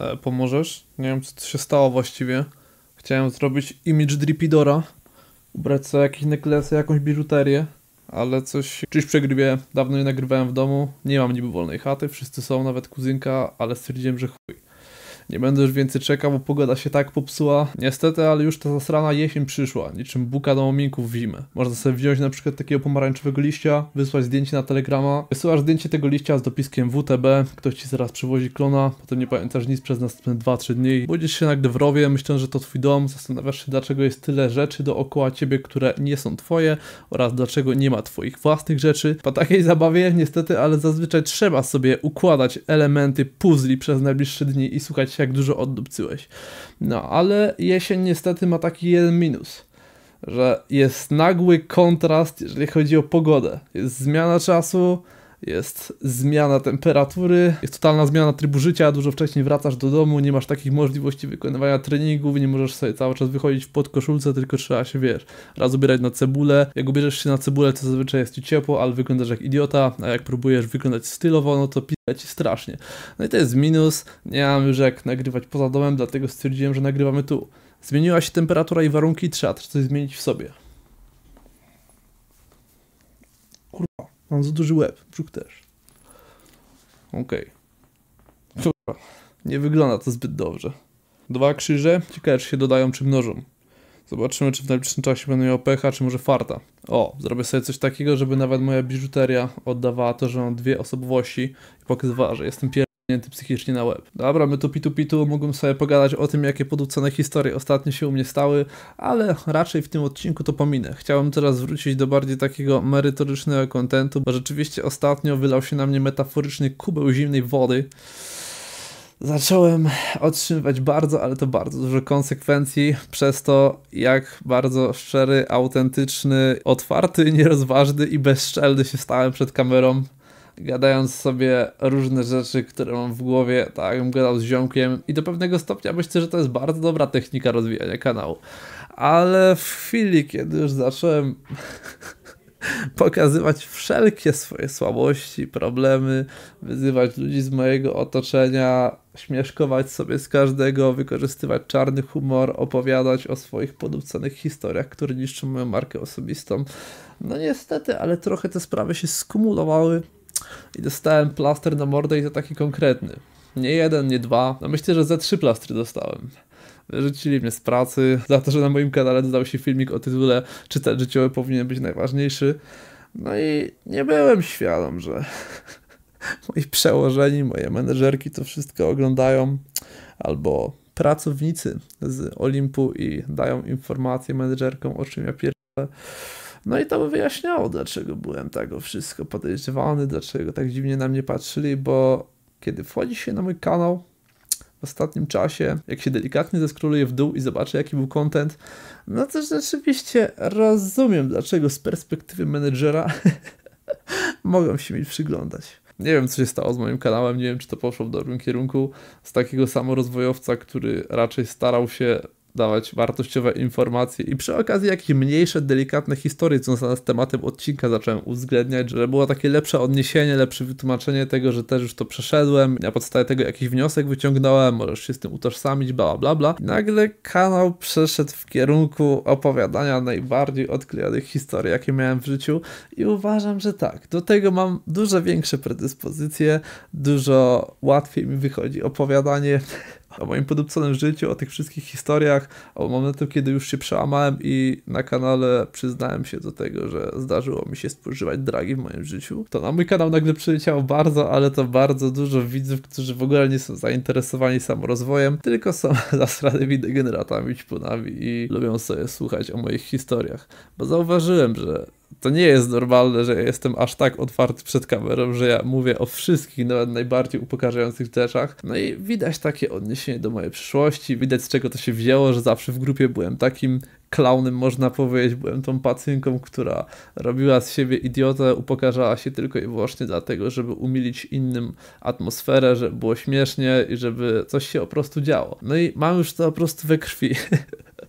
E, pomożesz. Nie wiem, co się stało właściwie. Chciałem zrobić image Dripidora, ubrać sobie jakieś neklesy, jakąś biżuterię, ale coś, czyś przegrybię, dawno nie nagrywałem w domu, nie mam niby wolnej chaty, wszyscy są, nawet kuzynka, ale stwierdziłem, że chuj. Nie będę już więcej czekał, bo pogoda się tak popsuła. Niestety, ale już ta zasrana jesień przyszła, niczym buka do ominków w zimę. Można sobie wziąć na przykład takiego pomarańczowego liścia, wysłać zdjęcie na telegrama. Wysyłasz zdjęcie tego liścia z dopiskiem WTB, ktoś ci zaraz przywozi klona, potem nie pamiętasz nic przez następne 2-3 dni. Budzisz się nagle w rowie, myśląc, że to twój dom, zastanawiasz się dlaczego jest tyle rzeczy dookoła ciebie, które nie są twoje oraz dlaczego nie ma twoich własnych rzeczy. Po takiej zabawie niestety, ale zazwyczaj trzeba sobie układać elementy puzli przez najbliższe dni i słuchać jak dużo oddupcyłeś. No, ale jesień niestety ma taki jeden minus, że jest nagły kontrast, jeżeli chodzi o pogodę. Jest zmiana czasu, jest zmiana temperatury, jest totalna zmiana trybu życia, dużo wcześniej wracasz do domu, nie masz takich możliwości wykonywania treningów, nie możesz sobie cały czas wychodzić w podkoszulce, tylko trzeba się, wiesz, raz ubierać na cebulę. Jak ubierzesz się na cebulę, to zazwyczaj jest ci ciepło, ale wyglądasz jak idiota, a jak próbujesz wyglądać stylowo, no to ci strasznie. No i to jest minus, nie mam już jak nagrywać poza domem, dlatego stwierdziłem, że nagrywamy tu. Zmieniła się temperatura i warunki, trzeba coś zmienić w sobie. Mam za duży łeb, brzuch też. Okej. Okay. Nie wygląda to zbyt dobrze. Dwa krzyże, ciekawe czy się dodają czy mnożą. Zobaczymy, czy w najbliższym czasie będę miał pecha, czy może farta. O, zrobię sobie coś takiego, żeby nawet moja biżuteria oddawała to, że mam dwie osobowości i pokazywała, że jestem pierwszy psychicznie na łeb. Dobra, my tu pitu pitu mógłbym sobie pogadać o tym, jakie podłucone historie ostatnio się u mnie stały, ale raczej w tym odcinku to pominę. Chciałem teraz wrócić do bardziej takiego merytorycznego kontentu, bo rzeczywiście ostatnio wylał się na mnie metaforyczny kubeł zimnej wody zacząłem otrzymywać bardzo, ale to bardzo dużo konsekwencji przez to, jak bardzo szczery, autentyczny, otwarty, nierozważny i bezczelny się stałem przed kamerą gadając sobie różne rzeczy, które mam w głowie, tak, bym gadał z ziomkiem i do pewnego stopnia myślę, że to jest bardzo dobra technika rozwijania kanału. Ale w chwili, kiedy już zacząłem pokazywać wszelkie swoje słabości, problemy, wyzywać ludzi z mojego otoczenia, śmieszkować sobie z każdego, wykorzystywać czarny humor, opowiadać o swoich podupcanych historiach, które niszczą moją markę osobistą. No niestety, ale trochę te sprawy się skumulowały i dostałem plaster na mordę i to taki konkretny. Nie jeden, nie dwa, no myślę, że ze trzy plastry dostałem. Wyrzucili mnie z pracy za to, że na moim kanale dodał się filmik o tytule Czy ten życiowy powinien być najważniejszy? No i nie byłem świadom, że moi przełożeni, moje menedżerki to wszystko oglądają, albo pracownicy z Olimpu i dają informacje menedżerkom, o czym ja pierdolę. No i to by wyjaśniało, dlaczego byłem tego tak wszystko podejrzewany, dlaczego tak dziwnie na mnie patrzyli, bo kiedy wchodzi się na mój kanał, w ostatnim czasie, jak się delikatnie zeskroluje w dół i zobaczę, jaki był content, no to rzeczywiście rozumiem, dlaczego z perspektywy menedżera mogą się mi przyglądać. Nie wiem, co się stało z moim kanałem, nie wiem, czy to poszło w dobrym kierunku. Z takiego samorozwojowca, który raczej starał się dawać wartościowe informacje i przy okazji jakieś mniejsze, delikatne historie związane z tematem odcinka zacząłem uwzględniać, że było takie lepsze odniesienie, lepsze wytłumaczenie tego, że też już to przeszedłem, na podstawie tego jakiś wniosek wyciągnąłem, możesz się z tym utożsamić, bla bla bla. I nagle kanał przeszedł w kierunku opowiadania najbardziej odklejonych historii, jakie miałem w życiu i uważam, że tak, do tego mam dużo większe predyspozycje, dużo łatwiej mi wychodzi opowiadanie o moim podupconym życiu, o tych wszystkich historiach, o momentu, kiedy już się przełamałem i na kanale przyznałem się do tego, że zdarzyło mi się spożywać dragi w moim życiu, to na mój kanał nagle przyleciało bardzo, ale to bardzo dużo widzów, którzy w ogóle nie są zainteresowani samorozwojem, tylko są zasranymi degeneratami, ćpunami i lubią sobie słuchać o moich historiach. Bo zauważyłem, że to nie jest normalne, że ja jestem aż tak otwarty przed kamerą, że ja mówię o wszystkich, nawet najbardziej upokarzających rzeczach. No i widać takie odniesienie do mojej przyszłości, widać z czego to się wzięło, że zawsze w grupie byłem takim klaunem, można powiedzieć. Byłem tą pacynką, która robiła z siebie idiotę, upokarzała się tylko i wyłącznie dlatego, żeby umilić innym atmosferę, żeby było śmiesznie i żeby coś się po prostu działo. No i mam już to po prostu we krwi.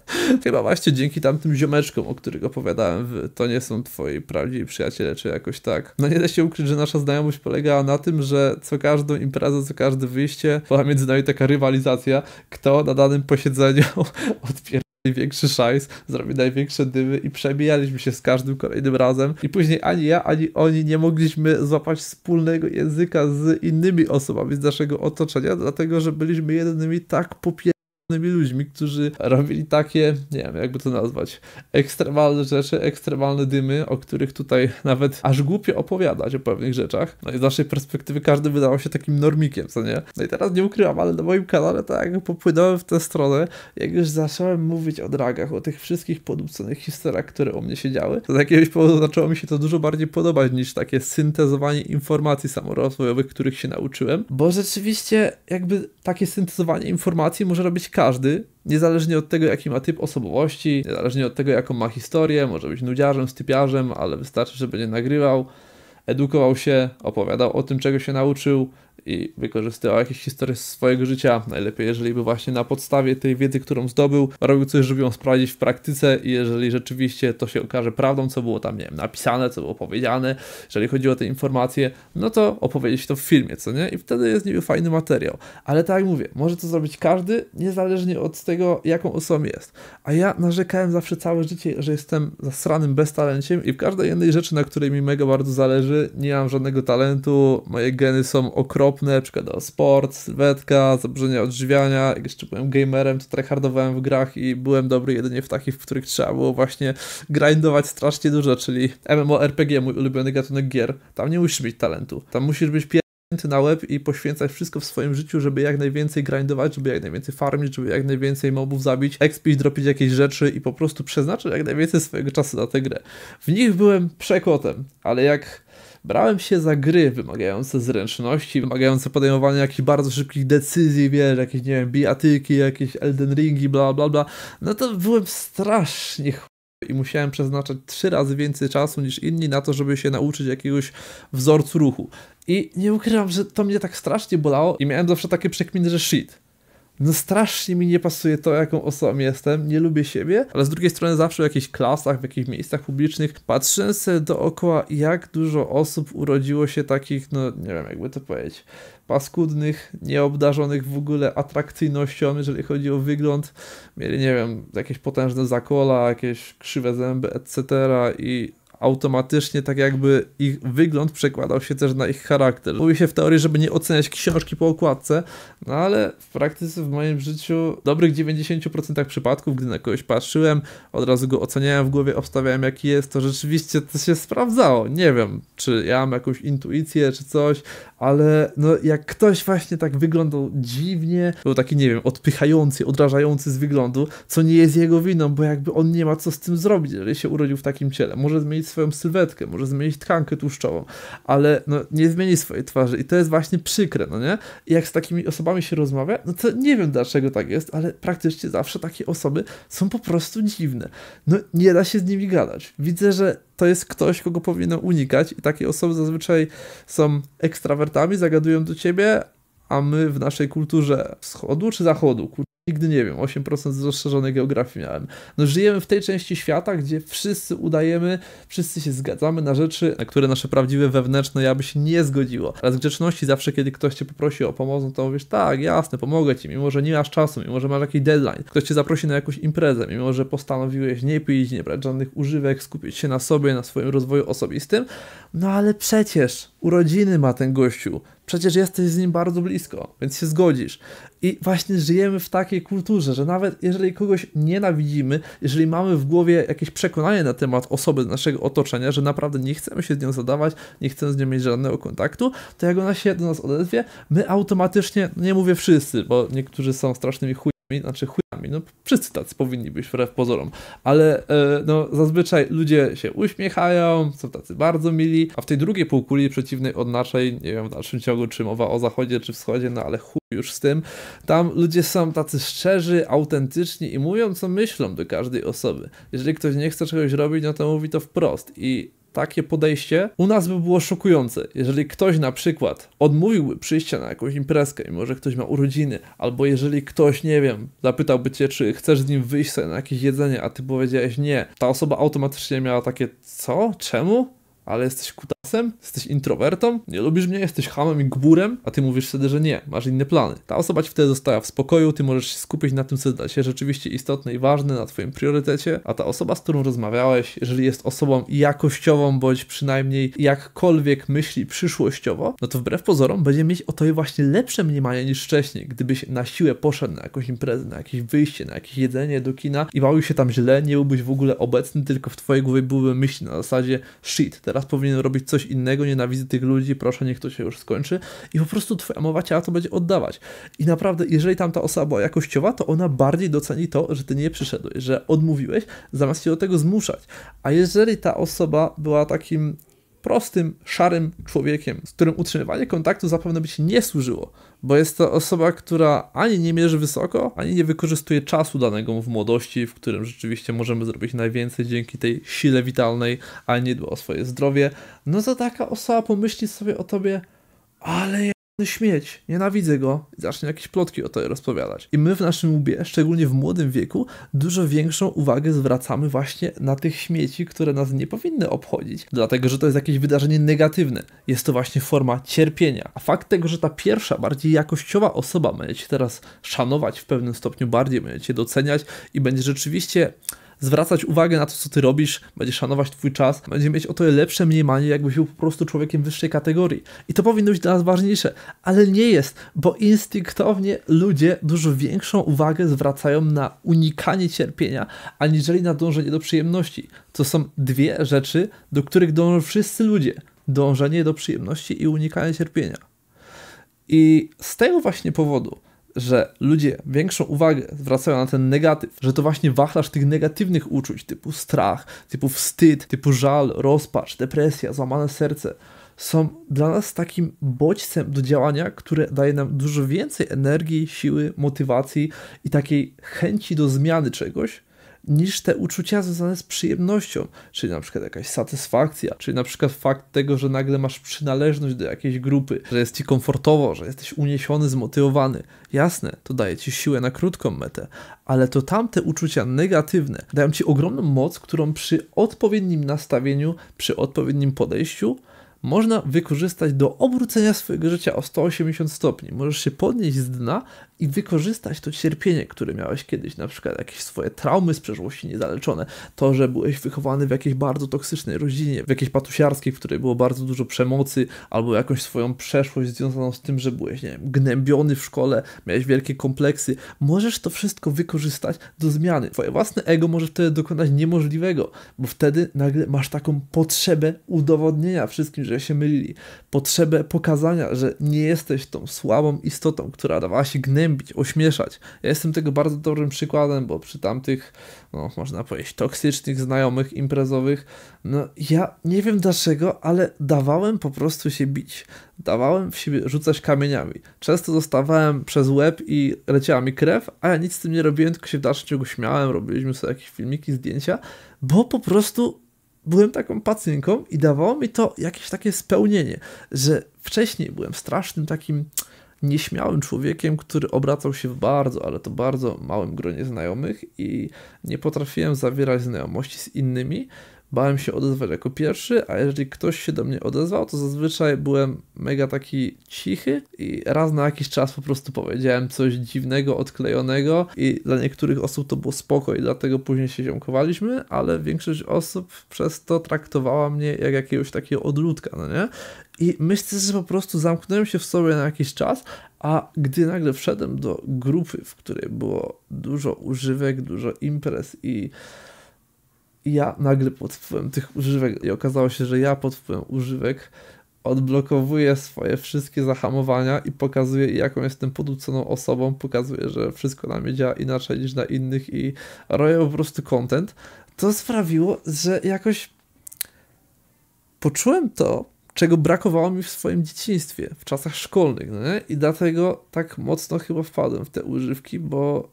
Chyba właśnie dzięki tamtym ziomeczkom, o których opowiadałem, to nie są twoi prawdziwi przyjaciele, czy jakoś tak. No nie da się ukryć, że nasza znajomość polegała na tym, że co każdą imprezę, co każde wyjście, była między nami taka rywalizacja, kto na danym posiedzeniu odpierdala największy szajs, zrobił największe dymy i przebijaliśmy się z każdym kolejnym razem. I później ani ja, ani oni nie mogliśmy złapać wspólnego języka z innymi osobami z naszego otoczenia, dlatego że byliśmy jedynymi tak popier ludźmi, którzy robili takie, nie wiem, jakby to nazwać, ekstremalne rzeczy, ekstremalne dymy, o których tutaj nawet aż głupio opowiadać o pewnych rzeczach. No i z naszej perspektywy każdy wydawał się takim normikiem, co nie? No i teraz nie ukrywam, ale na moim kanale tak jak popłynąłem w tę stronę, jak już zacząłem mówić o dragach, o tych wszystkich podupconych historiach, które o mnie się działy, to z jakiegoś powodu zaczęło mi się to dużo bardziej podobać niż takie syntezowanie informacji samorozwojowych, których się nauczyłem, bo rzeczywiście jakby takie syntezowanie informacji może robić każdy, niezależnie od tego, jaki ma typ osobowości, niezależnie od tego, jaką ma historię, może być nudziarzem, stypiarzem, ale wystarczy, że będzie nagrywał, edukował się, opowiadał o tym, czego się nauczył, i wykorzystywał jakieś historie z swojego życia. Najlepiej, jeżeli by właśnie na podstawie tej wiedzy, którą zdobył, robił coś, żeby ją sprawdzić w praktyce i jeżeli rzeczywiście to się okaże prawdą, co było tam, nie wiem, napisane, co było powiedziane, jeżeli chodzi o te informacje, no to opowiedzieć to w filmie, co nie? I wtedy jest niby fajny materiał. Ale tak jak mówię, może to zrobić każdy, niezależnie od tego, jaką osobą jest. A ja narzekałem zawsze całe życie, że jestem zasranym beztalenciem i w każdej jednej rzeczy, na której mi mega bardzo zależy, nie mam żadnego talentu, moje geny są okropne, przykład o sport, sylwetka, zaburzenia odżywiania, jak jeszcze byłem gamerem, to tryhardowałem w grach i byłem dobry jedynie w takich, w których trzeba było właśnie grindować strasznie dużo, czyli MMORPG, mój ulubiony gatunek gier. Tam nie musisz mieć talentu, tam musisz być pier na łeb i poświęcać wszystko w swoim życiu, żeby jak najwięcej grindować, żeby jak najwięcej farmić, żeby jak najwięcej mobów zabić, expić, dropić jakieś rzeczy i po prostu przeznaczyć jak najwięcej swojego czasu na tę grę. W nich byłem przekotem, ale jak Brałem się za gry wymagające zręczności, wymagające podejmowania jakichś bardzo szybkich decyzji, wiesz, jakieś, nie wiem, bijatyki, jakieś Elden Ringi, bla, bla, bla. No to byłem strasznie i musiałem przeznaczać trzy razy więcej czasu niż inni na to, żeby się nauczyć jakiegoś wzorcu ruchu. I nie ukrywam, że to mnie tak strasznie bolało i miałem zawsze takie przekminy, że shit no strasznie mi nie pasuje to, jaką osobą jestem, nie lubię siebie, ale z drugiej strony zawsze w jakichś klasach, w jakichś miejscach publicznych patrzę sobie dookoła, jak dużo osób urodziło się takich, no nie wiem, jakby to powiedzieć, paskudnych, nieobdarzonych w ogóle atrakcyjnością, jeżeli chodzi o wygląd. Mieli, nie wiem, jakieś potężne zakola, jakieś krzywe zęby, etc. i automatycznie tak jakby ich wygląd przekładał się też na ich charakter. Mówi się w teorii, żeby nie oceniać książki po okładce, no ale w praktyce w moim życiu w dobrych 90% przypadków, gdy na kogoś patrzyłem, od razu go oceniałem w głowie, obstawiałem jaki jest, to rzeczywiście to się sprawdzało. Nie wiem, czy ja mam jakąś intuicję, czy coś, ale no jak ktoś właśnie tak wyglądał dziwnie, był taki, nie wiem, odpychający, odrażający z wyglądu, co nie jest jego winą, bo jakby on nie ma co z tym zrobić, jeżeli się urodził w takim ciele. Może zmienić swoją sylwetkę, może zmienić tkankę tłuszczową, ale no, nie zmieni swojej twarzy i to jest właśnie przykre, no nie? I jak z takimi osobami się rozmawia, no to nie wiem dlaczego tak jest, ale praktycznie zawsze takie osoby są po prostu dziwne. No nie da się z nimi gadać. Widzę, że to jest ktoś, kogo powinno unikać i takie osoby zazwyczaj są ekstrawertami, zagadują do ciebie, a my w naszej kulturze wschodu czy zachodu, Nigdy nie wiem, 8% z rozszerzonej geografii miałem. No żyjemy w tej części świata, gdzie wszyscy udajemy, wszyscy się zgadzamy na rzeczy, na które nasze prawdziwe wewnętrzne ja by się nie zgodziło. Ale z grzeczności zawsze, kiedy ktoś cię poprosi o pomoc, no to mówisz, tak, jasne, pomogę ci, mimo że nie masz czasu, mimo że masz jakiś deadline. Ktoś cię zaprosi na jakąś imprezę, mimo że postanowiłeś nie pić, nie brać żadnych używek, skupić się na sobie, na swoim rozwoju osobistym. No ale przecież urodziny ma ten gościu. Przecież jesteś z nim bardzo blisko, więc się zgodzisz. I właśnie żyjemy w takiej kulturze, że nawet jeżeli kogoś nienawidzimy, jeżeli mamy w głowie jakieś przekonanie na temat osoby naszego otoczenia, że naprawdę nie chcemy się z nią zadawać, nie chcemy z nią mieć żadnego kontaktu, to jak ona się do nas odezwie, my automatycznie, nie mówię wszyscy, bo niektórzy są strasznymi chuj znaczy chujami, no wszyscy tacy powinni być wbrew pozorom, ale e, no zazwyczaj ludzie się uśmiechają, są tacy bardzo mili, a w tej drugiej półkuli przeciwnej od naszej, nie wiem w dalszym ciągu czy mowa o zachodzie czy wschodzie, no ale chuj już z tym, tam ludzie są tacy szczerzy, autentyczni i mówią co myślą do każdej osoby. Jeżeli ktoś nie chce czegoś robić, no to mówi to wprost i takie podejście u nas by było szokujące. Jeżeli ktoś na przykład odmówiłby przyjścia na jakąś imprezkę i może ktoś ma urodziny, albo jeżeli ktoś, nie wiem, zapytałby cię, czy chcesz z nim wyjść sobie na jakieś jedzenie, a ty powiedziałeś nie, ta osoba automatycznie miała takie, co? Czemu? ale jesteś kutasem, jesteś introwertą, nie lubisz mnie, jesteś hamem i gburem, a ty mówisz wtedy, że nie, masz inne plany. Ta osoba ci wtedy zostaje w spokoju, ty możesz się skupić na tym, co dla ciebie rzeczywiście istotne i ważne, na twoim priorytecie, a ta osoba, z którą rozmawiałeś, jeżeli jest osobą jakościową, bądź przynajmniej jakkolwiek myśli przyszłościowo, no to wbrew pozorom będzie mieć o tobie właśnie lepsze mniemanie niż wcześniej, gdybyś na siłę poszedł na jakąś imprezę, na jakieś wyjście, na jakieś jedzenie do kina i bawił się tam źle, nie byłbyś w ogóle obecny, tylko w twojej głowie byłyby myśli na zasadzie shit, teraz teraz powinien robić coś innego, nienawidzę tych ludzi, proszę, niech to się już skończy. I po prostu twoja mowa ciała to będzie oddawać. I naprawdę, jeżeli tamta osoba była jakościowa, to ona bardziej doceni to, że ty nie przyszedłeś, że odmówiłeś, zamiast się do tego zmuszać. A jeżeli ta osoba była takim prostym, szarym człowiekiem, z którym utrzymywanie kontaktu zapewne by się nie służyło, bo jest to osoba, która ani nie mierzy wysoko, ani nie wykorzystuje czasu danego w młodości, w którym rzeczywiście możemy zrobić najwięcej dzięki tej sile witalnej, a nie dba o swoje zdrowie. No to taka osoba pomyśli sobie o tobie, ale no śmieć, nienawidzę go, i zacznie jakieś plotki o to rozpowiadać. I my w naszym łbie, szczególnie w młodym wieku, dużo większą uwagę zwracamy właśnie na tych śmieci, które nas nie powinny obchodzić, dlatego że to jest jakieś wydarzenie negatywne. Jest to właśnie forma cierpienia. A fakt tego, że ta pierwsza, bardziej jakościowa osoba będzie cię teraz szanować w pewnym stopniu, bardziej będzie cię doceniać i będzie rzeczywiście zwracać uwagę na to, co ty robisz, będzie szanować twój czas, będzie mieć o to lepsze mniemanie, jakby był po prostu człowiekiem wyższej kategorii. I to powinno być dla nas ważniejsze, ale nie jest, bo instynktownie ludzie dużo większą uwagę zwracają na unikanie cierpienia, aniżeli na dążenie do przyjemności. To są dwie rzeczy, do których dążą wszyscy ludzie. Dążenie do przyjemności i unikanie cierpienia. I z tego właśnie powodu że ludzie większą uwagę zwracają na ten negatyw, że to właśnie wachlarz tych negatywnych uczuć typu strach, typu wstyd, typu żal, rozpacz, depresja, złamane serce są dla nas takim bodźcem do działania, które daje nam dużo więcej energii, siły, motywacji i takiej chęci do zmiany czegoś, niż te uczucia związane z przyjemnością, czyli na przykład jakaś satysfakcja, czyli na przykład fakt tego, że nagle masz przynależność do jakiejś grupy, że jest ci komfortowo, że jesteś uniesiony, zmotywowany. Jasne, to daje ci siłę na krótką metę, ale to tamte uczucia negatywne dają ci ogromną moc, którą przy odpowiednim nastawieniu, przy odpowiednim podejściu można wykorzystać do obrócenia swojego życia o 180 stopni. Możesz się podnieść z dna i wykorzystać to cierpienie, które miałeś kiedyś, na przykład jakieś swoje traumy z przeszłości niezaleczone, to, że byłeś wychowany w jakiejś bardzo toksycznej rodzinie, w jakiejś patusiarskiej, w której było bardzo dużo przemocy, albo jakąś swoją przeszłość związaną z tym, że byłeś, nie wiem, gnębiony w szkole, miałeś wielkie kompleksy, możesz to wszystko wykorzystać do zmiany. Twoje własne ego może wtedy dokonać niemożliwego, bo wtedy nagle masz taką potrzebę udowodnienia wszystkim, że się mylili, potrzebę pokazania, że nie jesteś tą słabą istotą, która dawała się gnębić, gnębić, ośmieszać. Ja jestem tego bardzo dobrym przykładem, bo przy tamtych, no, można powiedzieć, toksycznych znajomych imprezowych, no ja nie wiem dlaczego, ale dawałem po prostu się bić. Dawałem w siebie rzucać kamieniami. Często dostawałem przez łeb i leciała mi krew, a ja nic z tym nie robiłem, tylko się w dalszym ciągu śmiałem, robiliśmy sobie jakieś filmiki, zdjęcia, bo po prostu byłem taką pacynką i dawało mi to jakieś takie spełnienie, że wcześniej byłem strasznym takim nieśmiałym człowiekiem, który obracał się w bardzo, ale to bardzo małym gronie znajomych i nie potrafiłem zawierać znajomości z innymi, bałem się odezwać jako pierwszy, a jeżeli ktoś się do mnie odezwał, to zazwyczaj byłem mega taki cichy i raz na jakiś czas po prostu powiedziałem coś dziwnego, odklejonego i dla niektórych osób to było spoko i dlatego później się ziomkowaliśmy, ale większość osób przez to traktowała mnie jak jakiegoś takiego odludka, no nie? I myślę, że po prostu zamknąłem się w sobie na jakiś czas, a gdy nagle wszedłem do grupy, w której było dużo używek, dużo imprez i ja nagle pod wpływem tych używek i okazało się, że ja pod wpływem używek odblokowuję swoje wszystkie zahamowania i pokazuję, jaką jestem podłuconą osobą, pokazuję, że wszystko na mnie działa inaczej niż na innych i robię po prostu content, to sprawiło, że jakoś poczułem to, czego brakowało mi w swoim dzieciństwie, w czasach szkolnych, no i dlatego tak mocno chyba wpadłem w te używki, bo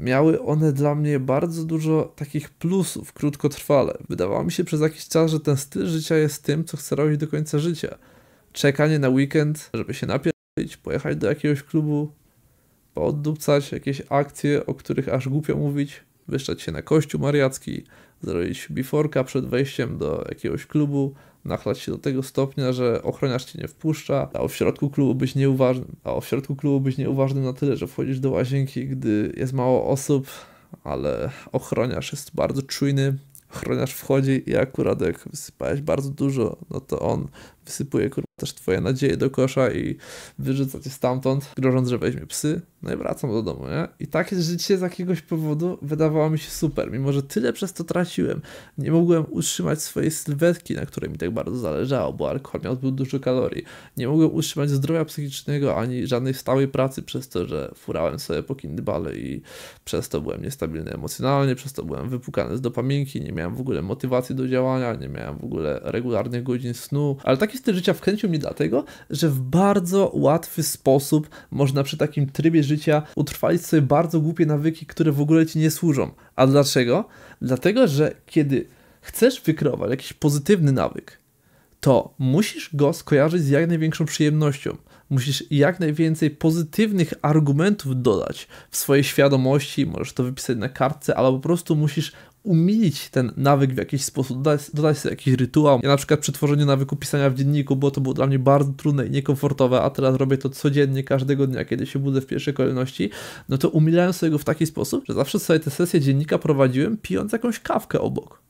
miały one dla mnie bardzo dużo takich plusów krótkotrwale. Wydawało mi się przez jakiś czas, że ten styl życia jest tym, co chcę robić do końca życia. Czekanie na weekend, żeby się napić, pojechać do jakiegoś klubu, pooddupcać jakieś akcje, o których aż głupio mówić, wyszczać się na kościół mariacki, zrobić biforka przed wejściem do jakiegoś klubu, nachlać się do tego stopnia, że ochroniarz cię nie wpuszcza, a w środku klubu byś nieuważny, a w środku klubu byś nieuważny na tyle, że wchodzisz do łazienki, gdy jest mało osób, ale ochroniarz jest bardzo czujny, ochroniarz wchodzi i akurat jak wysypałeś bardzo dużo, no to on wysypuje kurwa też twoje nadzieje do kosza i wyrzuca cię stamtąd, grożąc, że weźmie psy, no i wracam do domu, nie? I takie życie z jakiegoś powodu wydawało mi się super, mimo że tyle przez to traciłem. Nie mogłem utrzymać swojej sylwetki, na której mi tak bardzo zależało, bo alkohol miał zbyt dużo kalorii. Nie mogłem utrzymać zdrowia psychicznego ani żadnej stałej pracy przez to, że furałem sobie po kindbale i przez to byłem niestabilny emocjonalnie, przez to byłem wypukany z dopaminki, nie miałem w ogóle motywacji do działania, nie miałem w ogóle regularnych godzin snu. Ale taki styl życia wkręcił mnie dlatego, że w bardzo łatwy sposób można przy takim trybie życia utrwalić sobie bardzo głupie nawyki, które w ogóle ci nie służą. A dlaczego? Dlatego, że kiedy chcesz wykreować jakiś pozytywny nawyk, to musisz go skojarzyć z jak największą przyjemnością. Musisz jak najwięcej pozytywnych argumentów dodać w swojej świadomości, możesz to wypisać na kartce, ale po prostu musisz umilić ten nawyk w jakiś sposób, dodać, dodać sobie jakiś rytuał. Ja na przykład przy tworzeniu nawyku pisania w dzienniku, bo to było dla mnie bardzo trudne i niekomfortowe, a teraz robię to codziennie, każdego dnia, kiedy się budzę w pierwszej kolejności, no to umilałem sobie go w taki sposób, że zawsze sobie te sesje dziennika prowadziłem pijąc jakąś kawkę obok.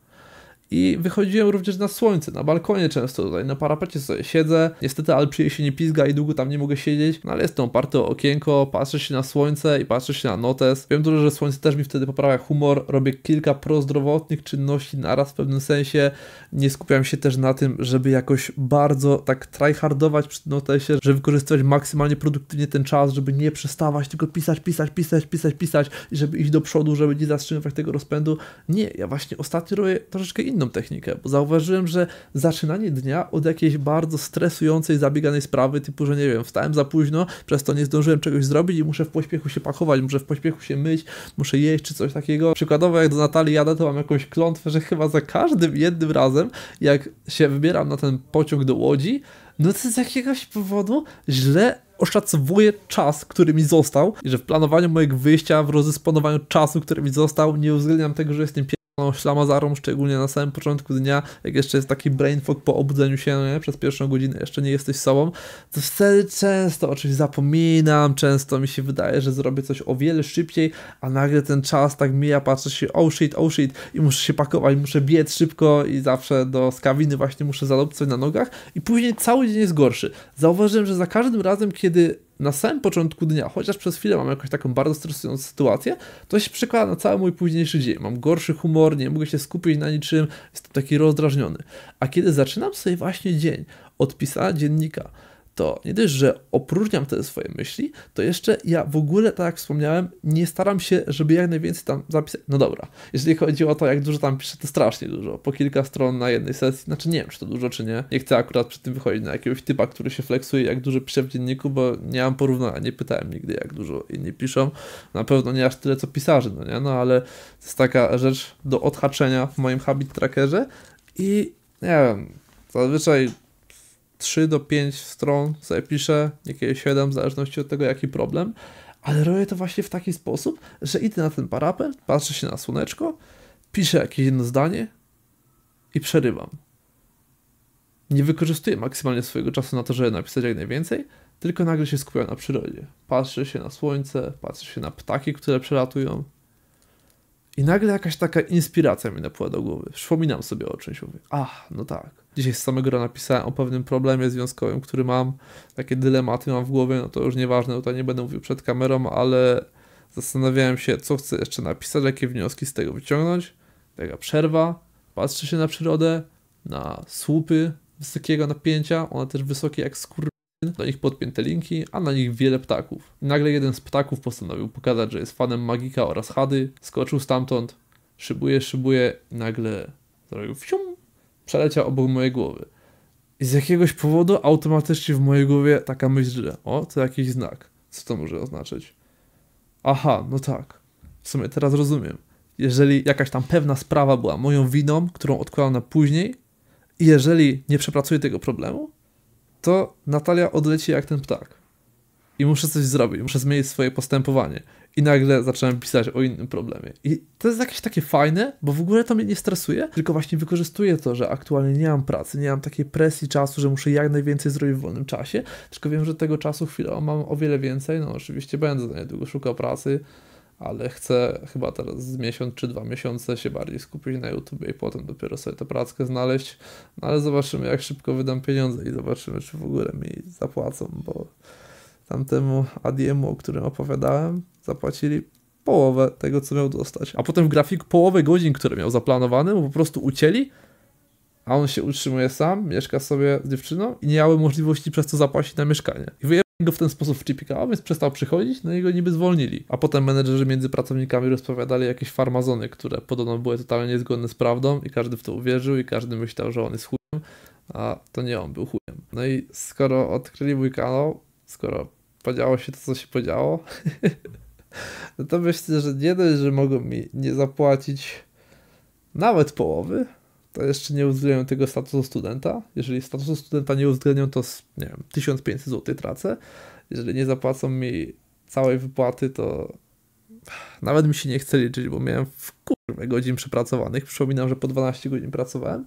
I wychodziłem również na słońce, na balkonie często tutaj, na parapecie sobie siedzę. Niestety przyje się nie pizga i długo tam nie mogę siedzieć, no ale jestem oparty o okienko, patrzę się na słońce i patrzę się na notes. Wiem dużo, że słońce też mi wtedy poprawia humor, robię kilka prozdrowotnych czynności naraz w pewnym sensie. Nie skupiam się też na tym, żeby jakoś bardzo tak tryhardować przy notesie, żeby wykorzystywać maksymalnie produktywnie ten czas, żeby nie przestawać, tylko pisać, pisać, pisać, pisać, pisać i żeby iść do przodu, żeby nie zatrzymywać tego rozpędu. Nie, ja właśnie ostatnio robię troszeczkę inne inną technikę, bo zauważyłem, że zaczynanie dnia od jakiejś bardzo stresującej, zabieganej sprawy, typu, że nie wiem, wstałem za późno, przez to nie zdążyłem czegoś zrobić i muszę w pośpiechu się pakować, muszę w pośpiechu się myć, muszę jeść czy coś takiego. Przykładowo jak do Natalii jadę, to mam jakąś klątwę, że chyba za każdym jednym razem, jak się wybieram na ten pociąg do Łodzi, no to z jakiegoś powodu źle oszacowuję czas, który mi został i że w planowaniu mojego wyjścia, w rozdysponowaniu czasu, który mi został, nie uwzględniam tego, że jestem no, ślamazarą, szczególnie na samym początku dnia, jak jeszcze jest taki brain fog po obudzeniu się nie? przez pierwszą godzinę, jeszcze nie jesteś sobą, to wtedy często o czymś zapominam, często mi się wydaje, że zrobię coś o wiele szybciej, a nagle ten czas tak mija, patrzę się, oh shit, oh shit i muszę się pakować, muszę biec szybko i zawsze do skawiny właśnie muszę zadobcować na nogach i później cały dzień jest gorszy. Zauważyłem, że za każdym razem, kiedy na samym początku dnia, chociaż przez chwilę mam jakąś taką bardzo stresującą sytuację, to się przekłada na cały mój późniejszy dzień. Mam gorszy humor, nie mogę się skupić na niczym, jestem taki rozdrażniony. A kiedy zaczynam sobie właśnie dzień od pisania dziennika, to nie dość, że opróżniam te swoje myśli, to jeszcze ja w ogóle, tak jak wspomniałem, nie staram się, żeby jak najwięcej tam zapisać. No dobra, jeżeli chodzi o to, jak dużo tam piszę, to strasznie dużo. Po kilka stron na jednej sesji, znaczy nie wiem, czy to dużo, czy nie. Nie chcę akurat przy tym wychodzić na jakiegoś typa, który się flexuje, jak dużo pisze w dzienniku, bo nie mam porównania, nie pytałem nigdy, jak dużo inni piszą. Na pewno nie aż tyle, co pisarzy, no nie? No ale to jest taka rzecz do odhaczenia w moim habit trackerze i nie wiem, zazwyczaj 3 do 5 stron sobie piszę, jakieś 7 w zależności od tego jaki problem, ale robię to właśnie w taki sposób, że idę na ten parapet, patrzę się na słoneczko, piszę jakieś jedno zdanie i przerywam. Nie wykorzystuję maksymalnie swojego czasu na to, żeby napisać jak najwięcej, tylko nagle się skupiam na przyrodzie. Patrzę się na słońce, patrzę się na ptaki, które przelatują, i nagle jakaś taka inspiracja mi napłynęła do głowy. Przypominam sobie o czymś, mówię, ach, no tak. Dzisiaj z samego rana napisałem o pewnym problemie związkowym, który mam, takie dylematy mam w głowie, no to już nieważne, tutaj nie będę mówił przed kamerą, ale zastanawiałem się, co chcę jeszcze napisać, jakie wnioski z tego wyciągnąć. Taka przerwa, patrzę się na przyrodę, na słupy wysokiego napięcia, one też wysokie jak skór na nich podpięte linki, a na nich wiele ptaków. I nagle jeden z ptaków postanowił pokazać, że jest fanem magika oraz hady, skoczył stamtąd, szybuje, szybuje i nagle zrobił fium, przeleciał obok mojej głowy. I z jakiegoś powodu automatycznie w mojej głowie taka myśl, że o, to jakiś znak. Co to może oznaczać? Aha, no tak. W sumie teraz rozumiem. Jeżeli jakaś tam pewna sprawa była moją winą, którą odkładam na później, i jeżeli nie przepracuję tego problemu, to Natalia odleci jak ten ptak. I muszę coś zrobić, muszę zmienić swoje postępowanie. I nagle zacząłem pisać o innym problemie. I to jest jakieś takie fajne, bo w ogóle to mnie nie stresuje, tylko właśnie wykorzystuję to, że aktualnie nie mam pracy, nie mam takiej presji czasu, że muszę jak najwięcej zrobić w wolnym czasie, tylko wiem, że tego czasu chwilę mam o wiele więcej. No oczywiście będę za niedługo szukał pracy, ale chcę chyba teraz z miesiąc czy dwa miesiące się bardziej skupić na YouTube i potem dopiero sobie tę prackę znaleźć. No ale zobaczymy, jak szybko wydam pieniądze i zobaczymy, czy w ogóle mi zapłacą, bo tamtemu Adiemu, o którym opowiadałem, zapłacili połowę tego, co miał dostać. A potem w grafiku połowę godzin, które miał zaplanowane, mu po prostu ucięli, a on się utrzymuje sam, mieszka sobie z dziewczyną i nie miały możliwości przez to zapłacić na mieszkanie. I wyje go w ten sposób wcipikało, więc przestał przychodzić, no i go niby zwolnili. A potem menedżerzy między pracownikami rozpowiadali jakieś farmazony, które podobno były totalnie niezgodne z prawdą i każdy w to uwierzył i każdy myślał, że on jest chujem, a to nie on był chujem. No i skoro odkryli mój kanał, skoro podziało się to, co się podziało, no to myślę, że nie dość, że mogą mi nie zapłacić nawet połowy, to jeszcze nie uwzględniają tego statusu studenta. Jeżeli statusu studenta nie uwzględnią, to nie wiem, 1500 zł tracę. Jeżeli nie zapłacą mi całej wypłaty, to nawet mi się nie chce liczyć, bo miałem w kurwę godzin przepracowanych. Przypominam, że po 12 godzin pracowałem.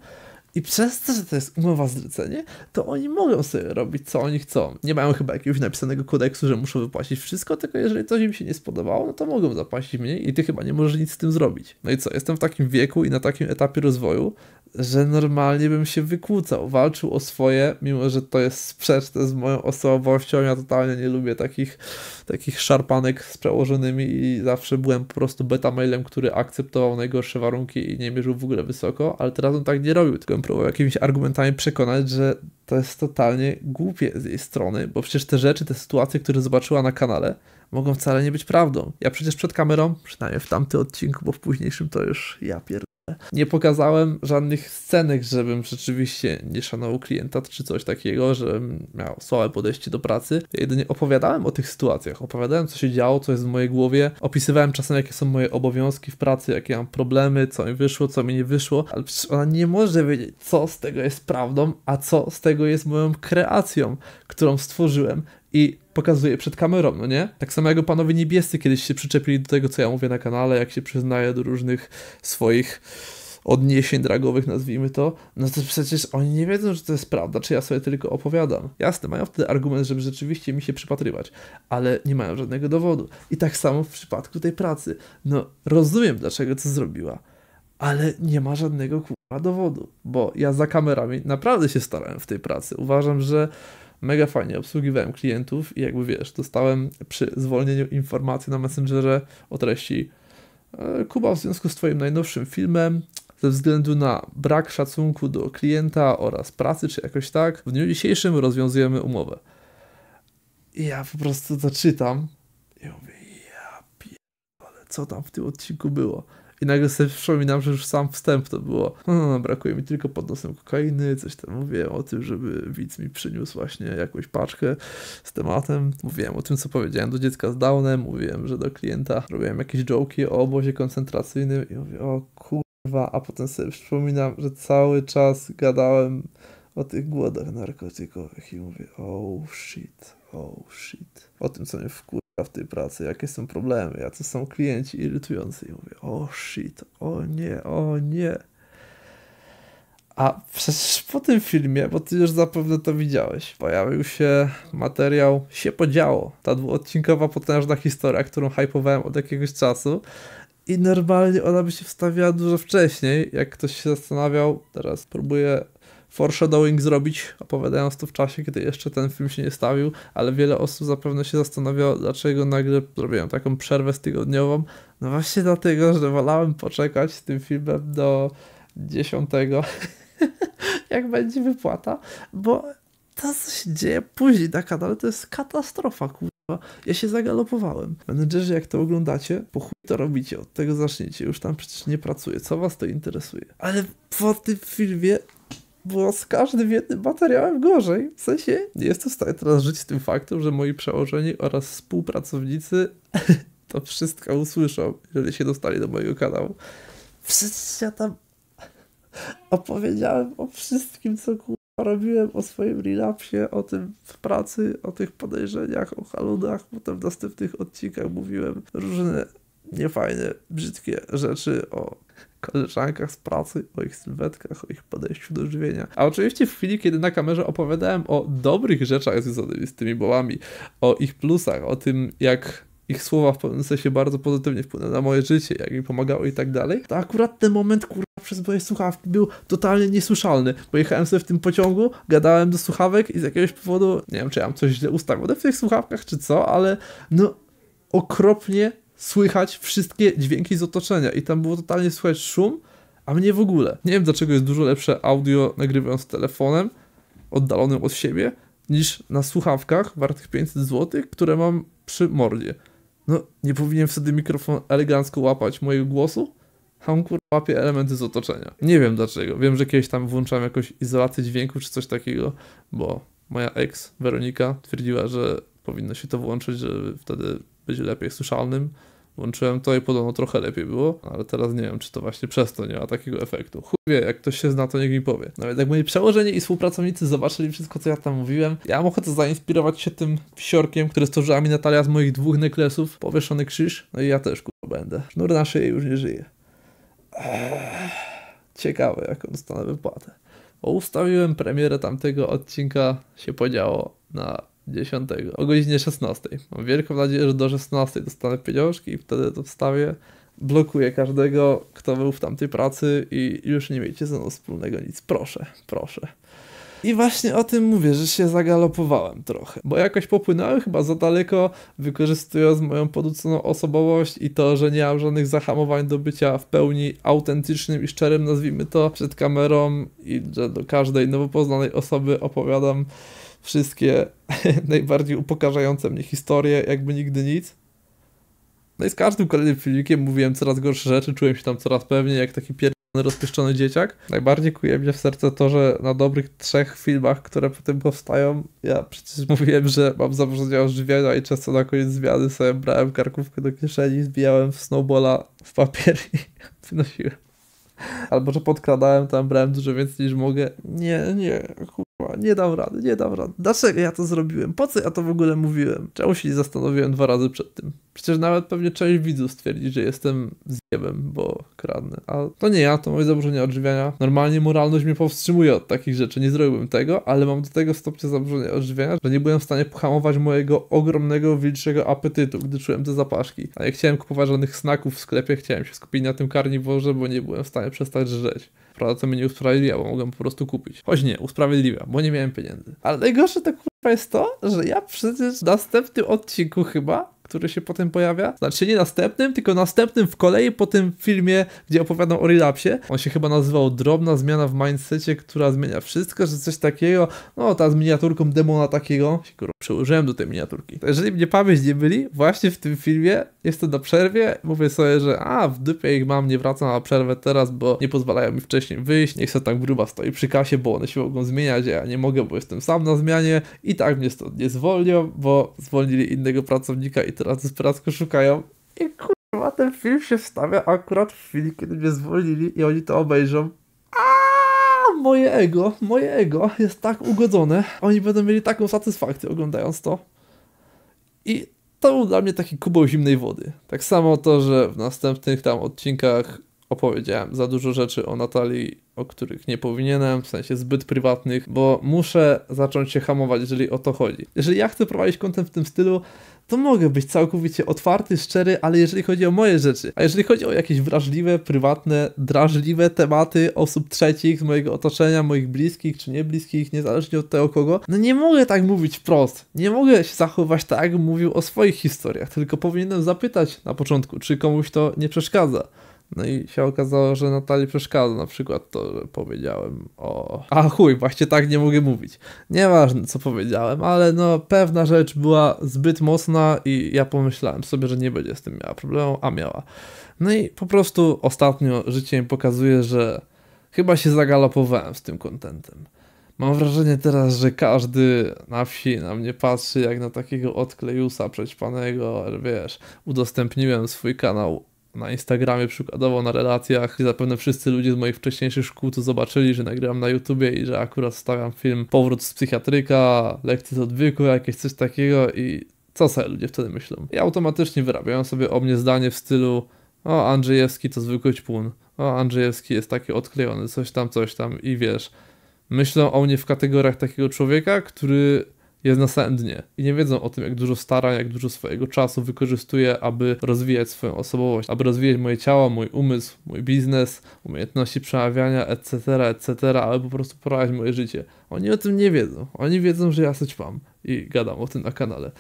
I przez to, że to jest umowa zlecenie, to oni mogą sobie robić, co oni chcą. Nie mają chyba jakiegoś napisanego kodeksu, że muszą wypłacić wszystko, tylko jeżeli coś im się nie spodobało, no to mogą zapłacić mniej i ty chyba nie możesz nic z tym zrobić. No i co, jestem w takim wieku i na takim etapie rozwoju, że normalnie bym się wykłócał, walczył o swoje, mimo że to jest sprzeczne z moją osobowością. Ja totalnie nie lubię takich, takich szarpanek z przełożonymi i zawsze byłem po prostu beta mailem, który akceptował najgorsze warunki i nie mierzył w ogóle wysoko, ale teraz on tak nie robił, tylko bym próbował jakimiś argumentami przekonać, że to jest totalnie głupie z jej strony, bo przecież te rzeczy, te sytuacje, które zobaczyła na kanale, mogą wcale nie być prawdą. Ja przecież przed kamerą, przynajmniej w tamtym odcinku, bo w późniejszym to już ja pierdolę. Nie pokazałem żadnych scenek, żebym rzeczywiście nie szanował klienta czy coś takiego, żebym miał słabe podejście do pracy. Ja jedynie opowiadałem o tych sytuacjach, opowiadałem co się działo, co jest w mojej głowie, opisywałem czasem jakie są moje obowiązki w pracy, jakie mam problemy, co mi wyszło, co mi nie wyszło, ale przecież ona nie może wiedzieć co z tego jest prawdą, a co z tego jest moją kreacją, którą stworzyłem i pokazuje przed kamerą, no nie? Tak samo jak panowie niebiescy kiedyś się przyczepili do tego, co ja mówię na kanale, jak się przyznaje do różnych swoich odniesień dragowych, nazwijmy to, no to przecież oni nie wiedzą, że to jest prawda, czy ja sobie tylko opowiadam. Jasne, mają wtedy argument, żeby rzeczywiście mi się przypatrywać, ale nie mają żadnego dowodu. I tak samo w przypadku tej pracy. No, rozumiem, dlaczego to zrobiła, ale nie ma żadnego kurwa dowodu, bo ja za kamerami naprawdę się starałem w tej pracy. Uważam, że mega fajnie obsługiwałem klientów i jakby wiesz, dostałem przy zwolnieniu informacji na Messengerze o treści e, Kuba w związku z Twoim najnowszym filmem ze względu na brak szacunku do klienta oraz pracy, czy jakoś tak, w dniu dzisiejszym rozwiązujemy umowę. I ja po prostu to czytam i mówię, ja pierdolę, co tam w tym odcinku było. I nagle sobie przypominam, że już sam wstęp to było. No, no, no, brakuje mi tylko pod nosem kokainy, coś tam mówiłem o tym, żeby widz mi przyniósł właśnie jakąś paczkę z tematem. Mówiłem o tym, co powiedziałem do dziecka z Downem, mówiłem, że do klienta robiłem jakieś joki o obozie koncentracyjnym i mówię, o kurwa, a potem sobie przypominam, że cały czas gadałem o tych głodach narkotykowych i mówię, oh shit, oh shit. O tym, co mnie wkur w tej pracy, jakie są problemy, jacy są klienci irytujący. I mówię, o shit, o nie, o nie. A przecież po tym filmie, bo ty już zapewne to widziałeś, pojawił się materiał Się podziało. Ta dwuodcinkowa potężna historia, którą hypowałem od jakiegoś czasu. I normalnie ona by się wstawiała dużo wcześniej, jak ktoś się zastanawiał. Teraz próbuję foreshadowing zrobić, opowiadając to w czasie, kiedy jeszcze ten film się nie stawił, ale wiele osób zapewne się zastanawiało, dlaczego nagle zrobiłem taką przerwę tygodniową. No właśnie dlatego, że wolałem poczekać z tym filmem do 10, jak będzie wypłata, bo to, co się dzieje później na kanale, to jest katastrofa, kurwa. Ja się zagalopowałem. Menedżerzy, jak to oglądacie, po chuj to robicie, od tego zaczniecie. Już tam przecież nie pracuję, co was to interesuje? Ale po tym filmie bo z każdym jednym materiałem gorzej. W sensie nie jestem w stanie teraz żyć z tym faktem, że moi przełożeni oraz współpracownicy to wszystko usłyszą, jeżeli się dostali do mojego kanału. Wszystko ja tam opowiedziałem o wszystkim, co robiłem, o swoim relapsie, o tym w pracy, o tych podejrzeniach, o haludach. Potem w następnych odcinkach mówiłem różne niefajne, brzydkie rzeczy o koleżankach z pracy, o ich sylwetkach, o ich podejściu do żywienia. A oczywiście w chwili, kiedy na kamerze opowiadałem o dobrych rzeczach związanych z tymi bołami, o ich plusach, o tym, jak ich słowa w pewnym sensie bardzo pozytywnie wpłynęły na moje życie, jak mi pomagały i tak dalej, to akurat ten moment, kurwa, przez moje słuchawki był totalnie niesłyszalny, Pojechałem sobie w tym pociągu, gadałem do słuchawek i z jakiegoś powodu, nie wiem, czy ja mam coś źle ustawione w tych słuchawkach, czy co, ale no okropnie słychać wszystkie dźwięki z otoczenia i tam było totalnie słychać szum, a mnie w ogóle. Nie wiem dlaczego jest dużo lepsze audio nagrywając telefonem oddalonym od siebie niż na słuchawkach wartych 500 zł, które mam przy mordzie. No, nie powinien wtedy mikrofon elegancko łapać mojego głosu, a on kurwa łapie elementy z otoczenia. Nie wiem dlaczego. Wiem, że kiedyś tam włączałem jakąś izolację dźwięku czy coś takiego, bo moja ex Weronika twierdziła, że powinno się to włączyć, żeby wtedy być lepiej słyszalnym. Włączyłem to i podobno trochę lepiej było, ale teraz nie wiem, czy to właśnie przez to nie ma takiego efektu. Chuj wie, jak ktoś się zna, to niech mi powie. Nawet jak moi przełożeni i współpracownicy zobaczyli wszystko, co ja tam mówiłem, ja mogę to zainspirować się tym wsiorkiem, który stworzyła mi Natalia z moich dwóch neklesów, powieszony krzyż, no i ja też kurwa będę. Sznur na szyję już nie żyje. Eee, ciekawe, jaką dostanę wypłatę. Bo ustawiłem premierę tamtego odcinka, się podziało na 10 o godzinie 16. Mam wielką nadzieję, że do 16 dostanę pieniążki i wtedy to wstawię. Blokuję każdego, kto był w tamtej pracy i już nie miejcie ze mną wspólnego nic. Proszę, proszę. I właśnie o tym mówię, że się zagalopowałem trochę, bo jakoś popłynąłem chyba za daleko, wykorzystując moją poduconą osobowość i to, że nie mam żadnych zahamowań do bycia w pełni autentycznym i szczerym, nazwijmy to, przed kamerą i że do każdej nowo poznanej osoby opowiadam wszystkie najbardziej upokarzające mnie historie, jakby nigdy nic. No i z każdym kolejnym filmikiem mówiłem coraz gorsze rzeczy, czułem się tam coraz pewniej, jak taki pierwszy rozpieszczony dzieciak. Najbardziej kuje mnie w serce to, że na dobrych trzech filmach, które potem powstają, ja przecież mówiłem, że mam zaburzenia odżywiania i często na koniec zmiany sobie brałem karkówkę do kieszeni, zbijałem w snowballa w papier i wynosiłem. Albo że podkradałem, tam brałem dużo więcej niż mogę. Nie, nie, nie dam rady, nie dam rady. Dlaczego ja to zrobiłem? Po co ja to w ogóle mówiłem? Czemu się nie zastanowiłem dwa razy przed tym? Przecież nawet pewnie część widzów stwierdzi, że jestem zjebem, bo kradnę. A to nie ja, to moje zaburzenia odżywiania. Normalnie moralność mnie powstrzymuje od takich rzeczy, nie zrobiłbym tego, ale mam do tego stopnia zaburzenia odżywiania, że nie byłem w stanie pohamować mojego ogromnego, wilczego apetytu, gdy czułem te zapaszki. A jak chciałem kupować żadnych snaków w sklepie, chciałem się skupić na tym karniworze, bo nie byłem w stanie przestać żreć. Prawda, to mnie nie usprawiedliwia, bo mogłem po prostu kupić. Choć nie, usprawiedliwia, bo nie miałem pieniędzy. Ale najgorsze to kurwa jest to, że ja przecież w następnym odcinku chyba który się potem pojawia. Znaczy nie następnym, tylko następnym w kolei po tym filmie, gdzie opowiadam o relapsie. On się chyba nazywał Drobna zmiana w mindsetie, która zmienia wszystko, że coś takiego. No, ta z miniaturką demona takiego. Się, kurwa, przełożyłem do tej miniaturki. To jeżeli mnie pamięć nie byli, właśnie w tym filmie jestem na przerwie, mówię sobie, że a, w dupie ich mam, nie wracam na przerwę teraz, bo nie pozwalają mi wcześniej wyjść, niech se tak gruba stoi przy kasie, bo one się mogą zmieniać, a ja nie mogę, bo jestem sam na zmianie i tak mnie stąd nie zwolnią, bo zwolnili innego pracownika i teraz z pracku szukają. I kurwa, ten film się wstawia akurat w chwili, kiedy mnie zwolnili i oni to obejrzą. A moje ego, moje ego jest tak ugodzone. Oni będą mieli taką satysfakcję oglądając to. I to był dla mnie taki kubeł zimnej wody. Tak samo to, że w następnych tam odcinkach opowiedziałem za dużo rzeczy o Natalii, o których nie powinienem, w sensie zbyt prywatnych, bo muszę zacząć się hamować, jeżeli o to chodzi. Jeżeli ja chcę prowadzić kontent w tym stylu, to mogę być całkowicie otwarty, szczery, ale jeżeli chodzi o moje rzeczy, a jeżeli chodzi o jakieś wrażliwe, prywatne, drażliwe tematy osób trzecich, z mojego otoczenia, moich bliskich czy niebliskich, niezależnie od tego kogo, no nie mogę tak mówić wprost. Nie mogę się zachowywać tak, jak mówił o swoich historiach, tylko powinienem zapytać na początku, czy komuś to nie przeszkadza. No i się okazało, że Natalii przeszkadza na przykład to, że powiedziałem o... A chuj, właśnie tak nie mogę mówić. Nieważne, co powiedziałem, ale no pewna rzecz była zbyt mocna i ja pomyślałem sobie, że nie będzie z tym miała problemu, a miała. No i po prostu ostatnio życie mi pokazuje, że chyba się zagalopowałem z tym kontentem. Mam wrażenie teraz, że każdy na wsi na mnie patrzy jak na takiego odklejusa przećpanego, wiesz, udostępniłem swój kanał na Instagramie przykładowo, na relacjach. i Zapewne wszyscy ludzie z moich wcześniejszych szkół to zobaczyli, że nagrywam na YouTubie i że akurat stawiam film Powrót z psychiatryka, lekcje z odwyku, jakieś coś takiego i co sobie ludzie wtedy myślą? I automatycznie wyrabiają sobie o mnie zdanie w stylu o, Andrzejewski to zwykły ćpun, o, Andrzejewski jest taki odklejony, coś tam, coś tam i wiesz, myślą o mnie w kategoriach takiego człowieka, który jest na samym dnie i nie wiedzą o tym, jak dużo starań, jak dużo swojego czasu wykorzystuję, aby rozwijać swoją osobowość, aby rozwijać moje ciało, mój umysł, mój biznes, umiejętności przemawiania, etc., etc., aby po prostu prowadzić moje życie. Oni o tym nie wiedzą. Oni wiedzą, że ja syć mam i gadam o tym na kanale.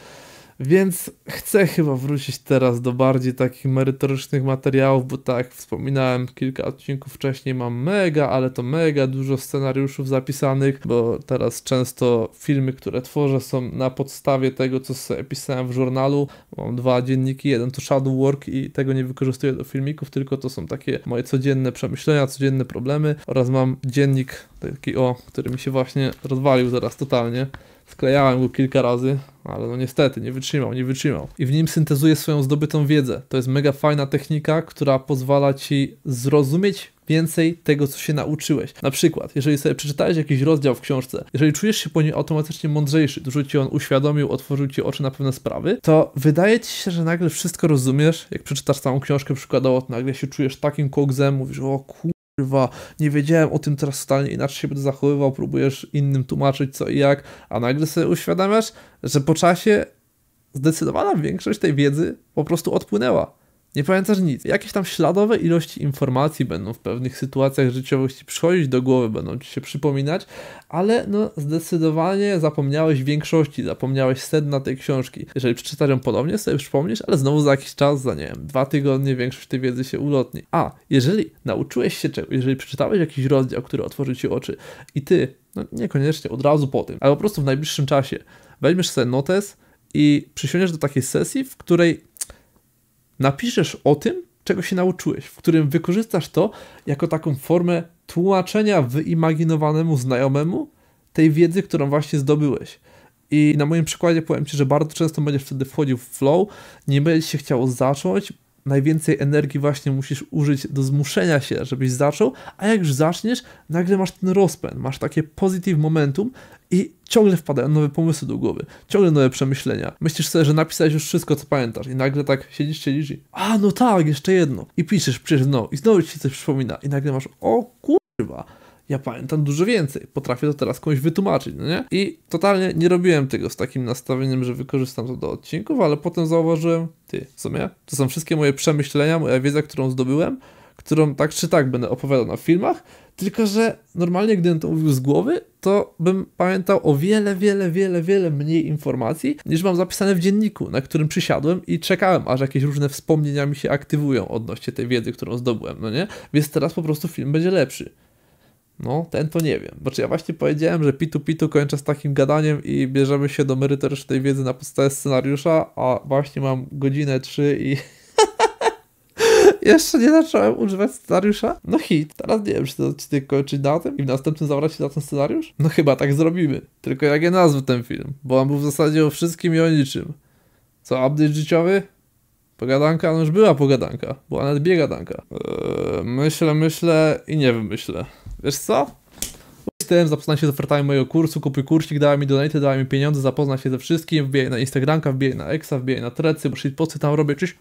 Więc chcę chyba wrócić teraz do bardziej takich merytorycznych materiałów, bo tak jak wspominałem kilka odcinków wcześniej, mam mega, ale to mega dużo scenariuszów zapisanych, bo teraz często filmy, które tworzę, są na podstawie tego, co sobie pisałem w żurnalu. Mam dwa dzienniki, jeden to shadow work i tego nie wykorzystuję do filmików, tylko to są takie moje codzienne przemyślenia, codzienne problemy oraz mam dziennik taki o, który mi się właśnie rozwalił zaraz totalnie. Sklejałem go kilka razy, ale no niestety nie wytrzymał, nie wytrzymał. I w nim syntezuje swoją zdobytą wiedzę. To jest mega fajna technika, która pozwala ci zrozumieć więcej tego, co się nauczyłeś. Na przykład, jeżeli sobie przeczytałeś jakiś rozdział w książce, jeżeli czujesz się po niej automatycznie mądrzejszy, dużo ci on uświadomił, otworzył ci oczy na pewne sprawy, to wydaje ci się, że nagle wszystko rozumiesz, jak przeczytasz całą książkę przykładowo, to nagle się czujesz takim kogzem, mówisz, o kur kurwa, nie wiedziałem o tym teraz stanie, inaczej się będę zachowywał, próbujesz innym tłumaczyć co i jak, a nagle sobie uświadamiasz, że po czasie zdecydowana większość tej wiedzy po prostu odpłynęła. Nie pamiętasz nic. Jakieś tam śladowe ilości informacji będą w pewnych sytuacjach życiowych ci przychodzić do głowy, będą ci się przypominać, ale no zdecydowanie zapomniałeś większości, zapomniałeś sedna tej książki. Jeżeli przeczytasz ją podobnie, sobie przypomnisz, ale znowu za jakiś czas, za nie wiem, dwa tygodnie większość tej wiedzy się ulotni. A, jeżeli nauczyłeś się czegoś, jeżeli przeczytałeś jakiś rozdział, który otworzy ci oczy i ty, no niekoniecznie od razu po tym, ale po prostu w najbliższym czasie weźmiesz sobie notes i przysiądziesz do takiej sesji, w której napiszesz o tym, czego się nauczyłeś, w którym wykorzystasz to jako taką formę tłumaczenia wyimaginowanemu znajomemu tej wiedzy, którą właśnie zdobyłeś. I na moim przykładzie powiem Ci, że bardzo często będziesz wtedy wchodził w flow, nie będziesz się chciał zacząć, najwięcej energii właśnie musisz użyć do zmuszenia się, żebyś zaczął, a jak już zaczniesz, nagle masz ten rozpęd, masz takie positive momentum i ciągle wpadają nowe pomysły do głowy, ciągle nowe przemyślenia. Myślisz sobie, że napisałeś już wszystko, co pamiętasz i nagle tak siedzisz, siedzisz i a, no tak, jeszcze jedno. I piszesz, przecież no i znowu ci się coś przypomina i nagle masz, o kurwa, ja pamiętam dużo więcej, potrafię to teraz komuś wytłumaczyć, no nie? I totalnie nie robiłem tego z takim nastawieniem, że wykorzystam to do odcinków, ale potem zauważyłem, ty, w sumie, to są wszystkie moje przemyślenia, moja wiedza, którą zdobyłem, którą tak czy tak będę opowiadał na filmach, tylko, że normalnie, gdybym to mówił z głowy, to bym pamiętał o wiele, wiele, wiele, wiele mniej informacji, niż mam zapisane w dzienniku, na którym przysiadłem i czekałem, aż jakieś różne wspomnienia mi się aktywują odnośnie tej wiedzy, którą zdobyłem, no nie? Więc teraz po prostu film będzie lepszy. No, ten to nie wiem. Bo czy znaczy, ja właśnie powiedziałem, że pitu pitu kończę z takim gadaniem i bierzemy się do merytorycznej wiedzy na podstawie scenariusza, a właśnie mam godzinę 3 i Jeszcze nie zacząłem używać scenariusza? No hit. Teraz nie wiem, czy ten odcinek kończy na tym i w następnym zabrać się na ten scenariusz? No chyba tak zrobimy. Tylko jak je nazwę ten film? Bo on był w zasadzie o wszystkim i o niczym. Co, update życiowy? Pogadanka? No już była pogadanka. Była nawet biegadanka. Eee, myślę, myślę i nie wymyślę. Wiesz co? Tym, zapoznaj się z ofertami mojego kursu, kupuj kursik, dała mi donate, dała mi pieniądze, zapoznaj się ze wszystkim, wbijaj na Instagramka, wbijaj na Exa, wbijaj na Trecy, bo posty tam robię, czyś